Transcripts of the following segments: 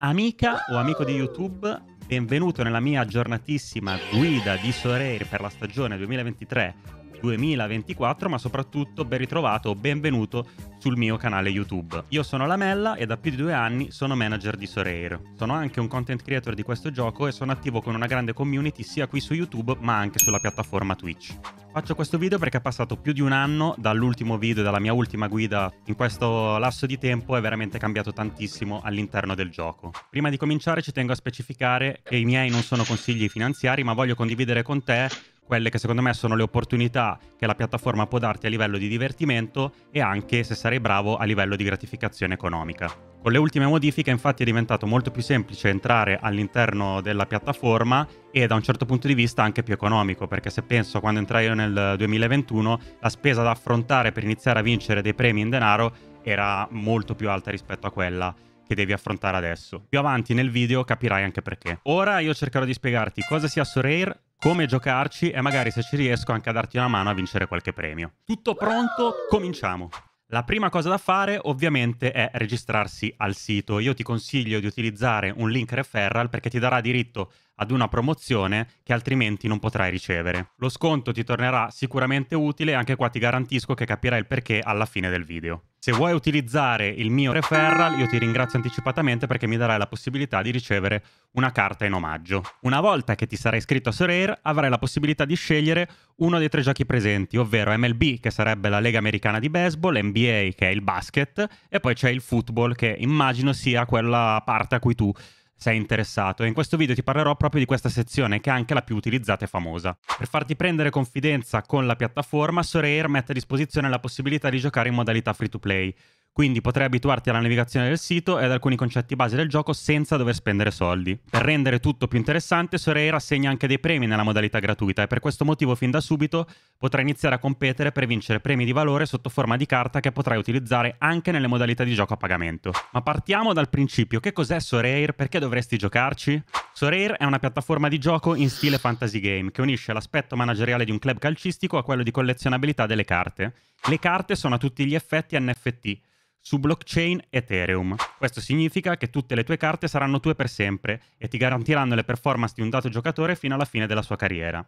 Amica o amico di YouTube, benvenuto nella mia aggiornatissima guida di Soreir per la stagione 2023 2024, ma soprattutto ben ritrovato o benvenuto sul mio canale YouTube. Io sono Lamella e da più di due anni sono manager di Sorair. Sono anche un content creator di questo gioco e sono attivo con una grande community sia qui su YouTube ma anche sulla piattaforma Twitch. Faccio questo video perché è passato più di un anno dall'ultimo video e dalla mia ultima guida. In questo lasso di tempo è veramente cambiato tantissimo all'interno del gioco. Prima di cominciare ci tengo a specificare che i miei non sono consigli finanziari, ma voglio condividere con te quelle che secondo me sono le opportunità che la piattaforma può darti a livello di divertimento e anche, se sarai bravo, a livello di gratificazione economica. Con le ultime modifiche infatti è diventato molto più semplice entrare all'interno della piattaforma e da un certo punto di vista anche più economico, perché se penso quando entrai io nel 2021 la spesa da affrontare per iniziare a vincere dei premi in denaro era molto più alta rispetto a quella che devi affrontare adesso. Più avanti nel video capirai anche perché. Ora io cercherò di spiegarti cosa sia Sorair, come giocarci e magari se ci riesco anche a darti una mano a vincere qualche premio. Tutto pronto? Cominciamo! La prima cosa da fare ovviamente è registrarsi al sito. Io ti consiglio di utilizzare un link referral perché ti darà diritto ad una promozione che altrimenti non potrai ricevere. Lo sconto ti tornerà sicuramente utile e anche qua ti garantisco che capirai il perché alla fine del video. Se vuoi utilizzare il mio referral, io ti ringrazio anticipatamente perché mi darai la possibilità di ricevere una carta in omaggio. Una volta che ti sarai iscritto a Sorair, avrai la possibilità di scegliere uno dei tre giochi presenti, ovvero MLB, che sarebbe la Lega Americana di Baseball, NBA, che è il basket, e poi c'è il football, che immagino sia quella parte a cui tu sei interessato e in questo video ti parlerò proprio di questa sezione che è anche la più utilizzata e famosa. Per farti prendere confidenza con la piattaforma, Soreir mette a disposizione la possibilità di giocare in modalità free to play, quindi potrai abituarti alla navigazione del sito e ad alcuni concetti base del gioco senza dover spendere soldi. Per rendere tutto più interessante, Sorare assegna anche dei premi nella modalità gratuita e per questo motivo fin da subito potrai iniziare a competere per vincere premi di valore sotto forma di carta che potrai utilizzare anche nelle modalità di gioco a pagamento. Ma partiamo dal principio, che cos'è Sorare? Perché dovresti giocarci? Sorare è una piattaforma di gioco in stile fantasy game che unisce l'aspetto manageriale di un club calcistico a quello di collezionabilità delle carte. Le carte sono a tutti gli effetti NFT su blockchain Ethereum. Questo significa che tutte le tue carte saranno tue per sempre e ti garantiranno le performance di un dato giocatore fino alla fine della sua carriera.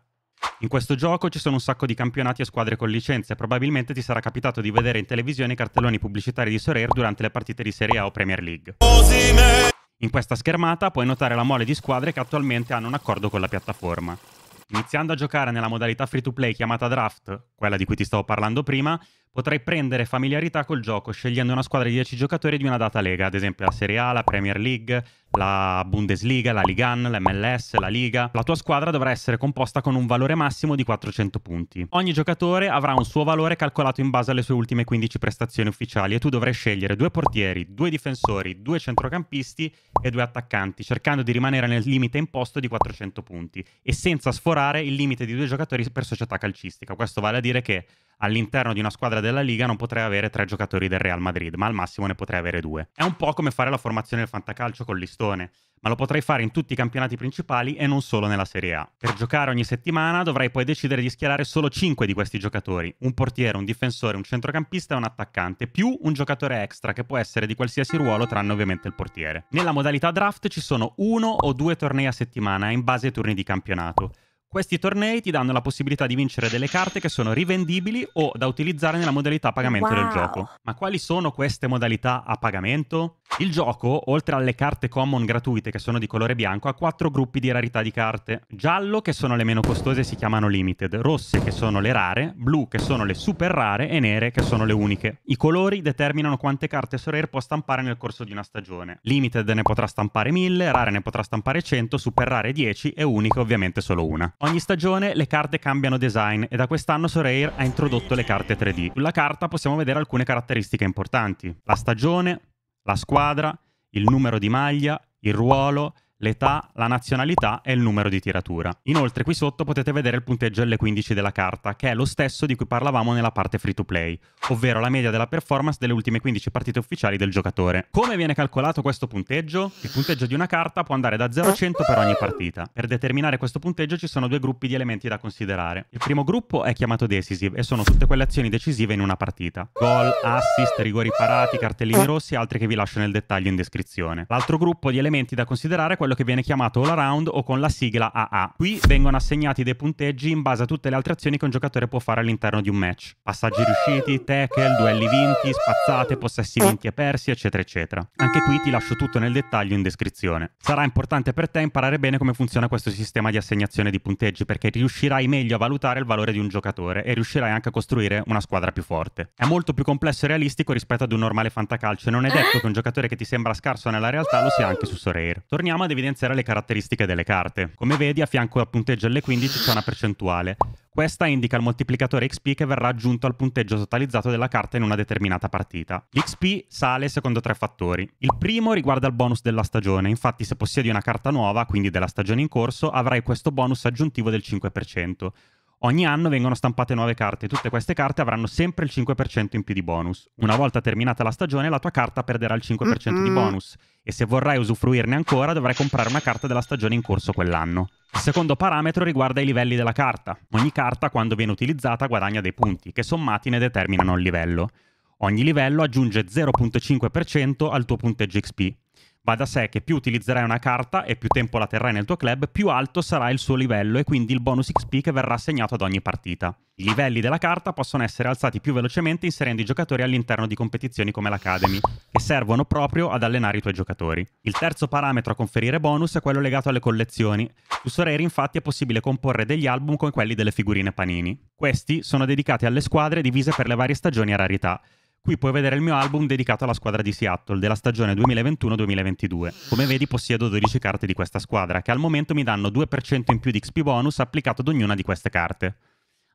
In questo gioco ci sono un sacco di campionati e squadre con licenze, probabilmente ti sarà capitato di vedere in televisione i cartelloni pubblicitari di Sorer durante le partite di Serie A o Premier League. In questa schermata puoi notare la mole di squadre che attualmente hanno un accordo con la piattaforma. Iniziando a giocare nella modalità free to play chiamata Draft, quella di cui ti stavo parlando prima, potrai prendere familiarità col gioco scegliendo una squadra di 10 giocatori di una data lega, ad esempio la Serie A, la Premier League, la Bundesliga, la Ligan, la MLS, la Liga. La tua squadra dovrà essere composta con un valore massimo di 400 punti. Ogni giocatore avrà un suo valore calcolato in base alle sue ultime 15 prestazioni ufficiali e tu dovrai scegliere due portieri, due difensori, due centrocampisti e due attaccanti, cercando di rimanere nel limite imposto di 400 punti e senza sforare il limite di due giocatori per società calcistica. Questo vale a dire dire che all'interno di una squadra della Liga non potrei avere tre giocatori del Real Madrid, ma al massimo ne potrei avere due. È un po' come fare la formazione del fantacalcio con listone, ma lo potrei fare in tutti i campionati principali e non solo nella Serie A. Per giocare ogni settimana dovrei poi decidere di schierare solo 5 di questi giocatori, un portiere, un difensore, un centrocampista e un attaccante, più un giocatore extra che può essere di qualsiasi ruolo tranne ovviamente il portiere. Nella modalità draft ci sono uno o due tornei a settimana in base ai turni di campionato. Questi tornei ti danno la possibilità di vincere delle carte che sono rivendibili o da utilizzare nella modalità pagamento wow. del gioco. Ma quali sono queste modalità a pagamento? Il gioco, oltre alle carte common gratuite che sono di colore bianco, ha quattro gruppi di rarità di carte. Giallo, che sono le meno costose e si chiamano limited, rosse, che sono le rare, blu, che sono le super rare e nere, che sono le uniche. I colori determinano quante carte Sorare può stampare nel corso di una stagione. Limited ne potrà stampare 1000, rare ne potrà stampare 100, super rare 10 e uniche ovviamente solo una. Ogni stagione le carte cambiano design e da quest'anno Sorare ha introdotto le carte 3D. Sulla carta possiamo vedere alcune caratteristiche importanti. La stagione, la squadra, il numero di maglia, il ruolo, l'età, la nazionalità e il numero di tiratura. Inoltre qui sotto potete vedere il punteggio L15 della carta, che è lo stesso di cui parlavamo nella parte free to play, ovvero la media della performance delle ultime 15 partite ufficiali del giocatore. Come viene calcolato questo punteggio? Il punteggio di una carta può andare da 0 a 100 per ogni partita. Per determinare questo punteggio ci sono due gruppi di elementi da considerare. Il primo gruppo è chiamato decisive e sono tutte quelle azioni decisive in una partita. Gol, assist, rigori parati, cartellini eh. rossi e altri che vi lascio nel dettaglio in descrizione. L'altro gruppo di elementi da considerare è quello quello che viene chiamato all around o con la sigla AA. Qui vengono assegnati dei punteggi in base a tutte le altre azioni che un giocatore può fare all'interno di un match. Passaggi riusciti, tackle, duelli vinti, spazzate, possessi vinti e persi, eccetera eccetera. Anche qui ti lascio tutto nel dettaglio in descrizione. Sarà importante per te imparare bene come funziona questo sistema di assegnazione di punteggi perché riuscirai meglio a valutare il valore di un giocatore e riuscirai anche a costruire una squadra più forte. È molto più complesso e realistico rispetto ad un normale fantacalcio e non è detto eh? che un giocatore che ti sembra scarso nella realtà lo sia anche su Soreir. Torniamo a Devin evidenziare le caratteristiche delle carte. Come vedi, a fianco al punteggio L15 c'è una percentuale. Questa indica il moltiplicatore XP che verrà aggiunto al punteggio totalizzato della carta in una determinata partita. L'XP sale secondo tre fattori. Il primo riguarda il bonus della stagione, infatti se possiedi una carta nuova, quindi della stagione in corso, avrai questo bonus aggiuntivo del 5%. Ogni anno vengono stampate nuove carte e tutte queste carte avranno sempre il 5% in più di bonus. Una volta terminata la stagione, la tua carta perderà il 5% mm-hmm. di bonus e se vorrai usufruirne ancora dovrai comprare una carta della stagione in corso quell'anno. Il secondo parametro riguarda i livelli della carta. Ogni carta, quando viene utilizzata, guadagna dei punti, che sommati ne determinano il livello. Ogni livello aggiunge 0.5% al tuo punteggio XP. Va da sé che più utilizzerai una carta e più tempo la terrai nel tuo club, più alto sarà il suo livello e quindi il bonus XP che verrà assegnato ad ogni partita. I livelli della carta possono essere alzati più velocemente inserendo i giocatori all'interno di competizioni come l'Academy, che servono proprio ad allenare i tuoi giocatori. Il terzo parametro a conferire bonus è quello legato alle collezioni. Su Sorare infatti è possibile comporre degli album come quelli delle figurine Panini. Questi sono dedicati alle squadre divise per le varie stagioni a rarità, Qui puoi vedere il mio album dedicato alla squadra di Seattle della stagione 2021-2022. Come vedi possiedo 12 carte di questa squadra, che al momento mi danno 2% in più di XP bonus applicato ad ognuna di queste carte.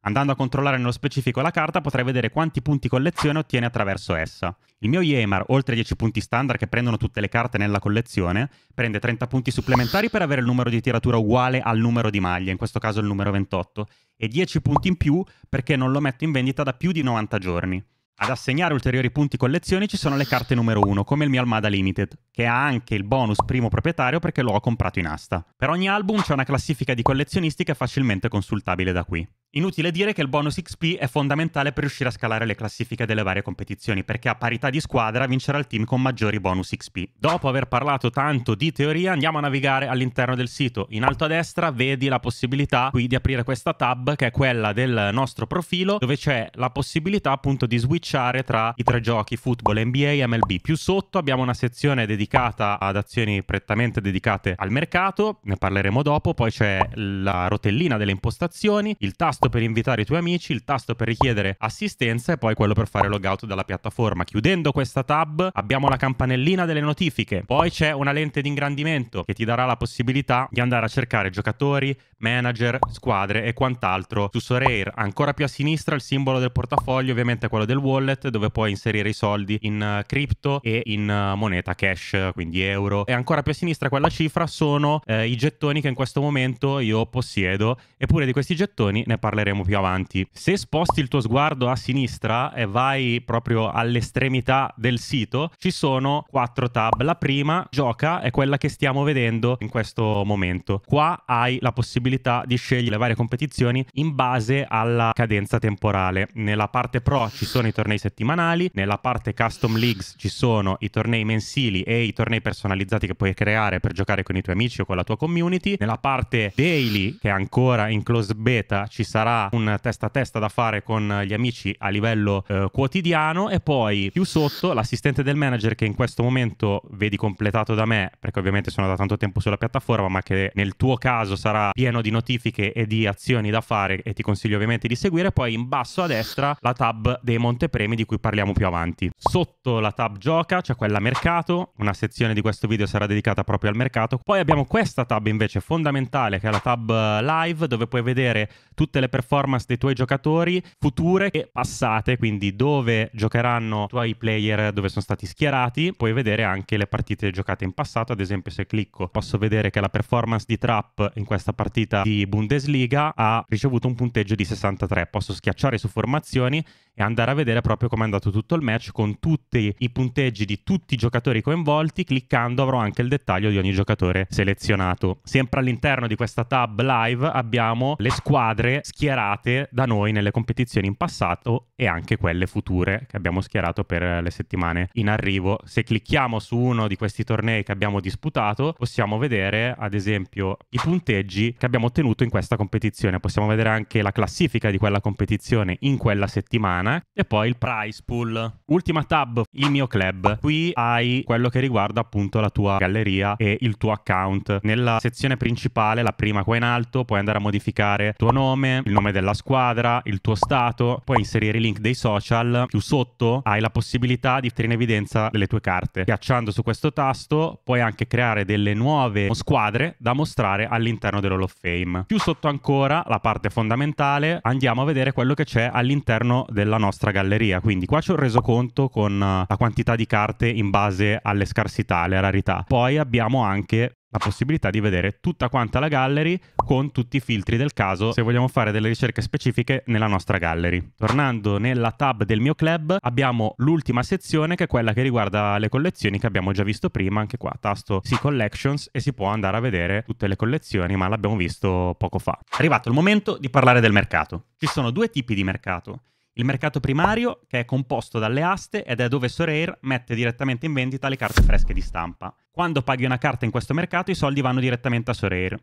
Andando a controllare nello specifico la carta potrai vedere quanti punti collezione ottiene attraverso essa. Il mio Yemar, oltre ai 10 punti standard che prendono tutte le carte nella collezione, prende 30 punti supplementari per avere il numero di tiratura uguale al numero di maglia, in questo caso il numero 28, e 10 punti in più perché non lo metto in vendita da più di 90 giorni. Ad assegnare ulteriori punti collezioni ci sono le carte numero 1, come il mio Almada Limited, che ha anche il bonus primo proprietario perché lo ho comprato in asta. Per ogni album c'è una classifica di collezionisti che è facilmente consultabile da qui. Inutile dire che il bonus XP è fondamentale per riuscire a scalare le classifiche delle varie competizioni, perché a parità di squadra vincerà il team con maggiori bonus XP. Dopo aver parlato tanto di teoria, andiamo a navigare all'interno del sito. In alto a destra vedi la possibilità qui di aprire questa tab, che è quella del nostro profilo, dove c'è la possibilità appunto di switchare tra i tre giochi football, NBA e MLB. Più sotto abbiamo una sezione dedicata ad azioni prettamente dedicate al mercato, ne parleremo dopo, poi c'è la rotellina delle impostazioni, il tasto tasto per invitare i tuoi amici, il tasto per richiedere assistenza e poi quello per fare logout dalla piattaforma. Chiudendo questa tab abbiamo la campanellina delle notifiche, poi c'è una lente di ingrandimento che ti darà la possibilità di andare a cercare giocatori, manager, squadre e quant'altro su Soreir. Ancora più a sinistra il simbolo del portafoglio, ovviamente quello del wallet, dove puoi inserire i soldi in eh, cripto e in eh, moneta cash, quindi euro. E ancora più a sinistra quella cifra sono eh, i gettoni che in questo momento io possiedo, eppure di questi gettoni ne parlo parleremo più avanti. Se sposti il tuo sguardo a sinistra e vai proprio all'estremità del sito, ci sono quattro tab. La prima, gioca, è quella che stiamo vedendo in questo momento. Qua hai la possibilità di scegliere le varie competizioni in base alla cadenza temporale. Nella parte pro ci sono i tornei settimanali, nella parte custom leagues ci sono i tornei mensili e i tornei personalizzati che puoi creare per giocare con i tuoi amici o con la tua community. Nella parte daily, che è ancora in close beta, ci sarà sarà un testa a testa da fare con gli amici a livello eh, quotidiano e poi più sotto l'assistente del manager che in questo momento vedi completato da me perché ovviamente sono da tanto tempo sulla piattaforma ma che nel tuo caso sarà pieno di notifiche e di azioni da fare e ti consiglio ovviamente di seguire poi in basso a destra la tab dei montepremi di cui parliamo più avanti sotto la tab gioca c'è cioè quella mercato una sezione di questo video sarà dedicata proprio al mercato poi abbiamo questa tab invece fondamentale che è la tab eh, live dove puoi vedere tutte le le performance dei tuoi giocatori future e passate, quindi dove giocheranno i tuoi player, dove sono stati schierati, puoi vedere anche le partite giocate in passato, ad esempio se clicco posso vedere che la performance di Trapp in questa partita di Bundesliga ha ricevuto un punteggio di 63, posso schiacciare su formazioni e andare a vedere proprio come è andato tutto il match con tutti i punteggi di tutti i giocatori coinvolti, cliccando avrò anche il dettaglio di ogni giocatore selezionato. Sempre all'interno di questa tab live abbiamo le squadre schierate schierate da noi nelle competizioni in passato e anche quelle future che abbiamo schierato per le settimane in arrivo. Se clicchiamo su uno di questi tornei che abbiamo disputato, possiamo vedere ad esempio i punteggi che abbiamo ottenuto in questa competizione, possiamo vedere anche la classifica di quella competizione in quella settimana e poi il prize pool. Ultima tab, il mio club. Qui hai quello che riguarda appunto la tua galleria e il tuo account. Nella sezione principale, la prima qua in alto, puoi andare a modificare tuo nome, il nome della squadra, il tuo stato, puoi inserire link dei social, più sotto hai la possibilità di mettere in evidenza delle tue carte. Schiacciando su questo tasto puoi anche creare delle nuove squadre da mostrare all'interno dell'Hall of Fame. Più sotto ancora, la parte fondamentale, andiamo a vedere quello che c'è all'interno della nostra galleria. Quindi qua c'è un resoconto con eh, la quantità di carte in base alle scarsità, alle rarità. Poi abbiamo anche la possibilità di vedere tutta quanta la gallery con tutti i filtri del caso se vogliamo fare delle ricerche specifiche nella nostra gallery. Tornando nella tab del mio club abbiamo l'ultima sezione che è quella che riguarda le collezioni che abbiamo già visto prima, anche qua tasto si collections e si può andare a vedere tutte le collezioni ma l'abbiamo visto poco fa. È arrivato il momento di parlare del mercato. Ci sono due tipi di mercato. Il mercato primario, che è composto dalle aste ed è dove Sorare mette direttamente in vendita le carte fresche di stampa. Quando paghi una carta in questo mercato i soldi vanno direttamente a Sorare.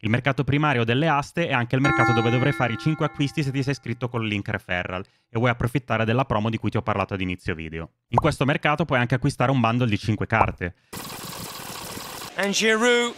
Il mercato primario delle aste è anche il mercato dove dovrai fare i 5 acquisti se ti sei iscritto con il link referral e vuoi approfittare della promo di cui ti ho parlato ad inizio video. In questo mercato puoi anche acquistare un bundle di 5 carte. And Giroud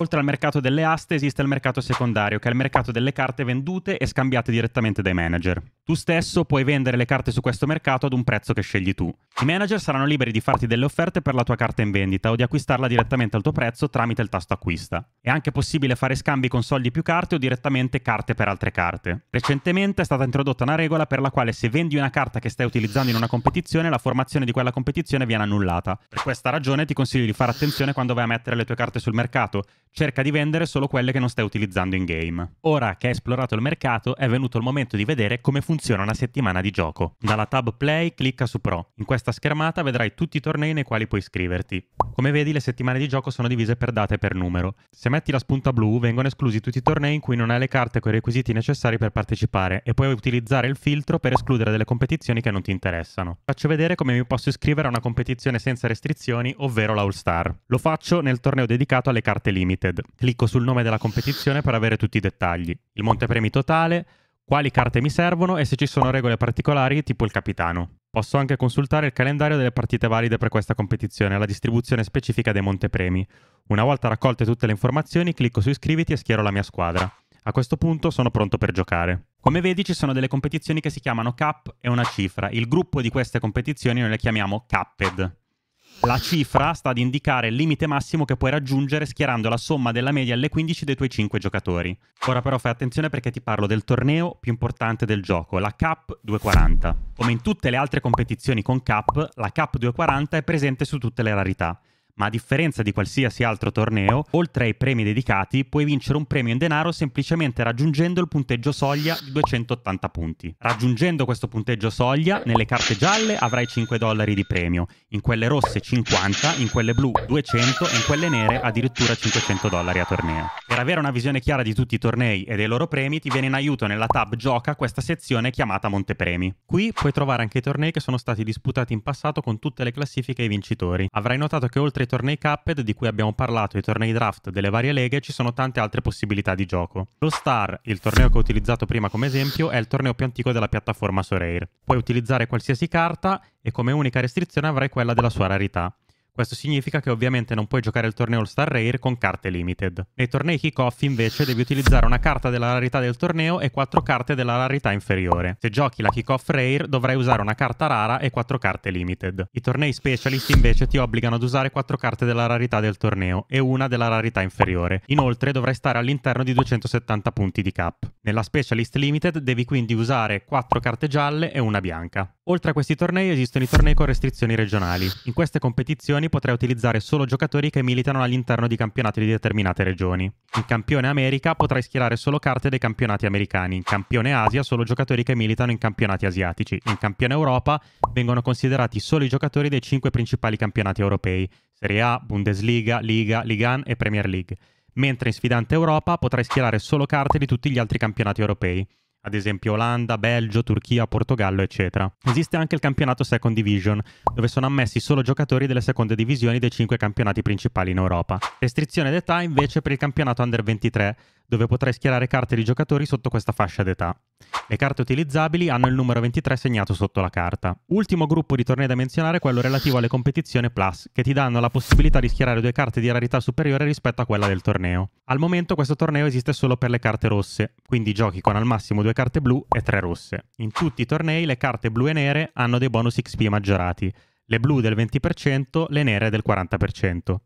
Oltre al mercato delle aste esiste il mercato secondario, che è il mercato delle carte vendute e scambiate direttamente dai manager. Tu stesso puoi vendere le carte su questo mercato ad un prezzo che scegli tu. I manager saranno liberi di farti delle offerte per la tua carta in vendita o di acquistarla direttamente al tuo prezzo tramite il tasto acquista. È anche possibile fare scambi con soldi più carte o direttamente carte per altre carte. Recentemente è stata introdotta una regola per la quale se vendi una carta che stai utilizzando in una competizione, la formazione di quella competizione viene annullata. Per questa ragione ti consiglio di fare attenzione quando vai a mettere le tue carte sul mercato, cerca di vendere solo quelle che non stai utilizzando in game. Ora che hai esplorato il mercato, è venuto il momento di vedere come funziona una settimana di gioco. Dalla tab Play clicca su Pro. In questa schermata vedrai tutti i tornei nei quali puoi iscriverti. Come vedi, le settimane di gioco sono divise per date e per numero. Se metti la spunta blu, vengono esclusi tutti i tornei in cui non hai le carte con i requisiti necessari per partecipare e puoi utilizzare il filtro per escludere delle competizioni che non ti interessano. Faccio vedere come mi posso iscrivere a una competizione senza restrizioni, ovvero la All Star. Lo faccio nel torneo dedicato alle carte limite Limited. Clicco sul nome della competizione per avere tutti i dettagli, il montepremi totale, quali carte mi servono e se ci sono regole particolari tipo il capitano. Posso anche consultare il calendario delle partite valide per questa competizione e la distribuzione specifica dei montepremi. Una volta raccolte tutte le informazioni, clicco su iscriviti e schiero la mia squadra. A questo punto sono pronto per giocare. Come vedi ci sono delle competizioni che si chiamano Cup e una cifra. Il gruppo di queste competizioni noi le chiamiamo Cupped. La cifra sta ad indicare il limite massimo che puoi raggiungere schierando la somma della media alle 15 dei tuoi 5 giocatori. Ora però fai attenzione perché ti parlo del torneo più importante del gioco, la Cup 240. Come in tutte le altre competizioni con Cup, la Cup 240 è presente su tutte le rarità ma a differenza di qualsiasi altro torneo, oltre ai premi dedicati, puoi vincere un premio in denaro semplicemente raggiungendo il punteggio soglia di 280 punti. Raggiungendo questo punteggio soglia, nelle carte gialle avrai 5 dollari di premio, in quelle rosse 50, in quelle blu 200 e in quelle nere addirittura 500 dollari a torneo. Per avere una visione chiara di tutti i tornei e dei loro premi, ti viene in aiuto nella tab Gioca questa sezione chiamata Montepremi. Qui puoi trovare anche i tornei che sono stati disputati in passato con tutte le classifiche e i vincitori. Avrai notato che oltre i tornei Cuphead di cui abbiamo parlato, i tornei draft delle varie leghe, ci sono tante altre possibilità di gioco. Lo Star, il torneo che ho utilizzato prima come esempio, è il torneo più antico della piattaforma Soreir. Puoi utilizzare qualsiasi carta e come unica restrizione avrai quella della sua rarità. Questo significa che ovviamente non puoi giocare il torneo All Star Rare con carte limited. Nei tornei kickoff invece devi utilizzare una carta della rarità del torneo e quattro carte della rarità inferiore. Se giochi la kickoff Rare dovrai usare una carta rara e quattro carte limited. I tornei specialist invece ti obbligano ad usare quattro carte della rarità del torneo e una della rarità inferiore. Inoltre dovrai stare all'interno di 270 punti di cap. Nella specialist limited devi quindi usare quattro carte gialle e una bianca. Oltre a questi tornei esistono i tornei con restrizioni regionali. In queste competizioni quali potrà utilizzare solo giocatori che militano all'interno di campionati di determinate regioni. In campione America potrai schierare solo carte dei campionati americani, in campione Asia solo giocatori che militano in campionati asiatici, in campione Europa vengono considerati solo i giocatori dei cinque principali campionati europei, Serie A, Bundesliga, Liga, Ligan e Premier League, mentre in sfidante Europa potrai schierare solo carte di tutti gli altri campionati europei ad esempio Olanda, Belgio, Turchia, Portogallo, eccetera. Esiste anche il campionato Second Division, dove sono ammessi solo giocatori delle seconde divisioni dei cinque campionati principali in Europa. Restrizione d'età invece per il campionato Under 23, dove potrai schierare carte di giocatori sotto questa fascia d'età. Le carte utilizzabili hanno il numero 23 segnato sotto la carta. Ultimo gruppo di tornei da menzionare è quello relativo alle competizioni Plus, che ti danno la possibilità di schierare due carte di rarità superiore rispetto a quella del torneo. Al momento questo torneo esiste solo per le carte rosse, quindi giochi con al massimo due carte blu e tre rosse. In tutti i tornei le carte blu e nere hanno dei bonus XP maggiorati, le blu del 20%, le nere del 40%.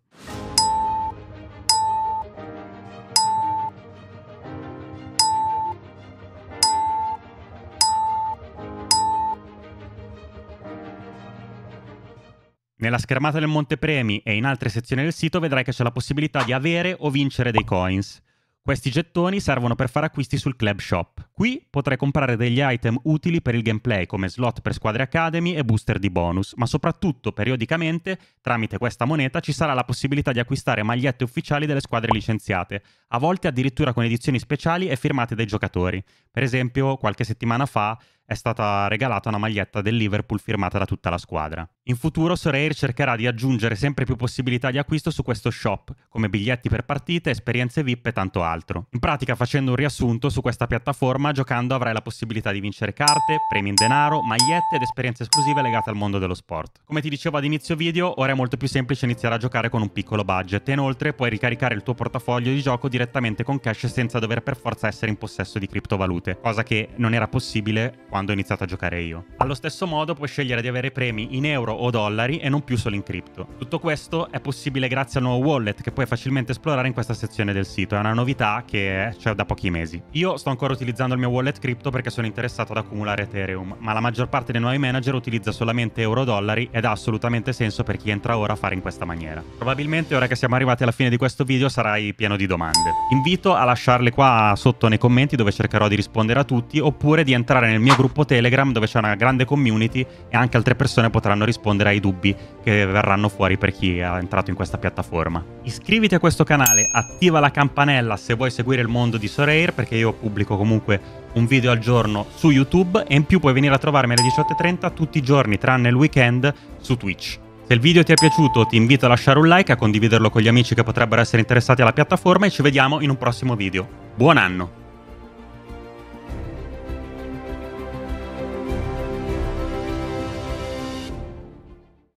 Nella schermata del Monte Premi e in altre sezioni del sito vedrai che c'è la possibilità di avere o vincere dei coins. Questi gettoni servono per fare acquisti sul Club Shop. Qui potrai comprare degli item utili per il gameplay come slot per squadre Academy e booster di bonus, ma soprattutto periodicamente tramite questa moneta ci sarà la possibilità di acquistare magliette ufficiali delle squadre licenziate, a volte addirittura con edizioni speciali e firmate dai giocatori. Per esempio, qualche settimana fa è stata regalata una maglietta del Liverpool firmata da tutta la squadra. In futuro Soreir cercherà di aggiungere sempre più possibilità di acquisto su questo shop, come biglietti per partite, esperienze VIP e tanto altro. In pratica, facendo un riassunto, su questa piattaforma giocando avrai la possibilità di vincere carte, premi in denaro, magliette ed esperienze esclusive legate al mondo dello sport. Come ti dicevo ad inizio video, ora è molto più semplice iniziare a giocare con un piccolo budget e inoltre puoi ricaricare il tuo portafoglio di gioco direttamente con cash senza dover per forza essere in possesso di criptovalute, cosa che non era possibile quando quando ho iniziato a giocare io. Allo stesso modo puoi scegliere di avere premi in euro o dollari e non più solo in cripto. Tutto questo è possibile grazie al nuovo wallet che puoi facilmente esplorare in questa sezione del sito, è una novità che c'è da pochi mesi. Io sto ancora utilizzando il mio wallet cripto perché sono interessato ad accumulare Ethereum, ma la maggior parte dei nuovi manager utilizza solamente euro-dollari ed ha assolutamente senso per chi entra ora a fare in questa maniera. Probabilmente ora che siamo arrivati alla fine di questo video sarai pieno di domande. Invito a lasciarle qua sotto nei commenti dove cercherò di rispondere a tutti oppure di entrare nel mio gruppo gruppo Telegram dove c'è una grande community e anche altre persone potranno rispondere ai dubbi che verranno fuori per chi è entrato in questa piattaforma. Iscriviti a questo canale, attiva la campanella se vuoi seguire il mondo di Sorair perché io pubblico comunque un video al giorno su YouTube e in più puoi venire a trovarmi alle 18.30 tutti i giorni tranne il weekend su Twitch. Se il video ti è piaciuto ti invito a lasciare un like, a condividerlo con gli amici che potrebbero essere interessati alla piattaforma e ci vediamo in un prossimo video. Buon anno!